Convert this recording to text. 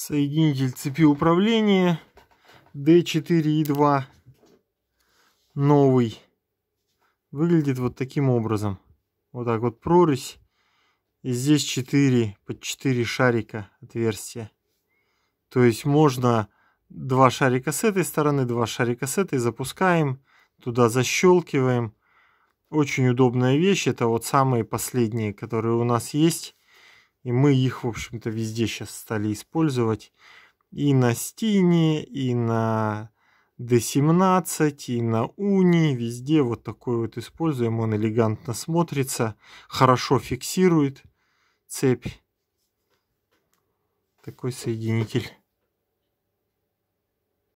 соединитель цепи управления d 4 2 новый выглядит вот таким образом. Вот так вот прорезь. И здесь 4 под 4 шарика отверстия. То есть можно два шарика с этой стороны, два шарика с этой запускаем, туда защелкиваем. Очень удобная вещь. Это вот самые последние, которые у нас есть. И мы их, в общем-то, везде сейчас стали использовать. И на Стине, и на D17, и на Уни. Везде вот такой вот используем. Он элегантно смотрится, хорошо фиксирует цепь. Такой соединитель.